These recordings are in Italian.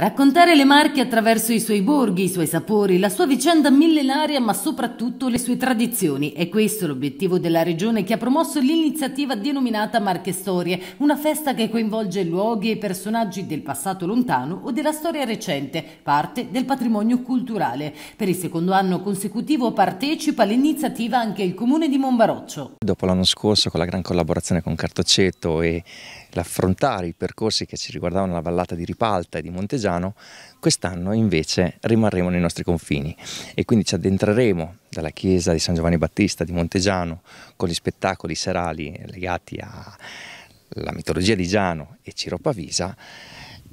Raccontare le Marche attraverso i suoi borghi, i suoi sapori, la sua vicenda millenaria ma soprattutto le sue tradizioni. È questo l'obiettivo della regione che ha promosso l'iniziativa denominata Marche Storie, una festa che coinvolge luoghi e personaggi del passato lontano o della storia recente, parte del patrimonio culturale. Per il secondo anno consecutivo partecipa all'iniziativa anche il comune di Monbaroccio. Dopo l'anno scorso con la gran collaborazione con Cartoceto e l'affrontare i percorsi che ci riguardavano la vallata di Ripalta e di Monteggiano, Trevigiano, quest'anno invece rimarremo nei nostri confini e quindi ci addentreremo dalla chiesa di San Giovanni Battista di Montegiano con gli spettacoli serali legati alla mitologia di Giano e Ciro Pavisa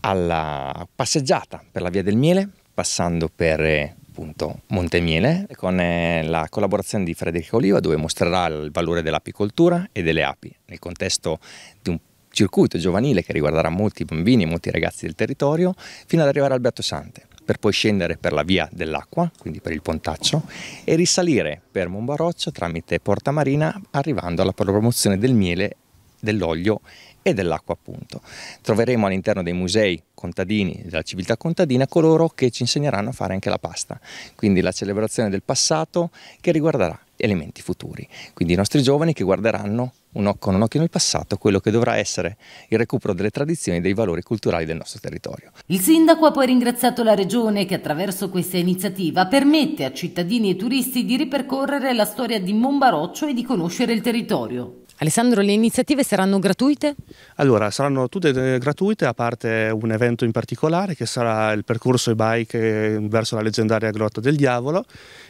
alla passeggiata per la via del Miele passando per eh, appunto Montemiele con eh, la collaborazione di Federico Oliva dove mostrerà il valore dell'apicoltura e delle api nel contesto di un circuito giovanile che riguarderà molti bambini e molti ragazzi del territorio, fino ad arrivare al Beato Sante, per poi scendere per la via dell'acqua, quindi per il pontaccio, e risalire per Mombaroccio tramite Porta Marina, arrivando alla promozione del miele dell'olio e dell'acqua appunto. Troveremo all'interno dei musei contadini della civiltà contadina coloro che ci insegneranno a fare anche la pasta, quindi la celebrazione del passato che riguarderà elementi futuri, quindi i nostri giovani che guarderanno un con un occhio nel passato quello che dovrà essere il recupero delle tradizioni e dei valori culturali del nostro territorio. Il sindaco ha poi ringraziato la regione che attraverso questa iniziativa permette a cittadini e turisti di ripercorrere la storia di Monbaroccio e di conoscere il territorio. Alessandro, le iniziative saranno gratuite? Allora, saranno tutte eh, gratuite, a parte un evento in particolare che sarà il percorso e-bike eh, verso la leggendaria Grotta del Diavolo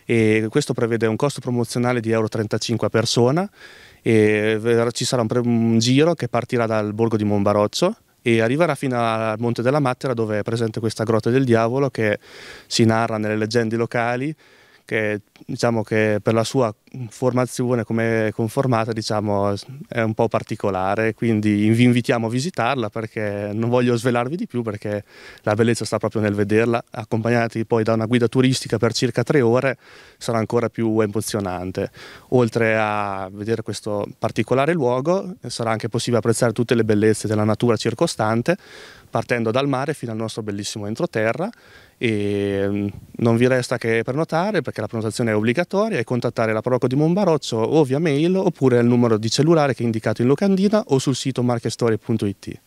e questo prevede un costo promozionale di Euro 35 a persona e ci sarà un, un giro che partirà dal borgo di Monbarozzo e arriverà fino al Monte della Mattera dove è presente questa Grotta del Diavolo che si narra nelle leggende locali che, diciamo che per la sua formazione come conformata diciamo, è un po' particolare, quindi vi invitiamo a visitarla perché non voglio svelarvi di più perché la bellezza sta proprio nel vederla, accompagnati poi da una guida turistica per circa tre ore sarà ancora più emozionante. Oltre a vedere questo particolare luogo sarà anche possibile apprezzare tutte le bellezze della natura circostante partendo dal mare fino al nostro bellissimo entroterra e mm, non vi resta che prenotare perché perché la prenotazione è obbligatoria, e contattare la parrocchia di Monbarozzo o via mail oppure al numero di cellulare che è indicato in locandina o sul sito marchestorie.it.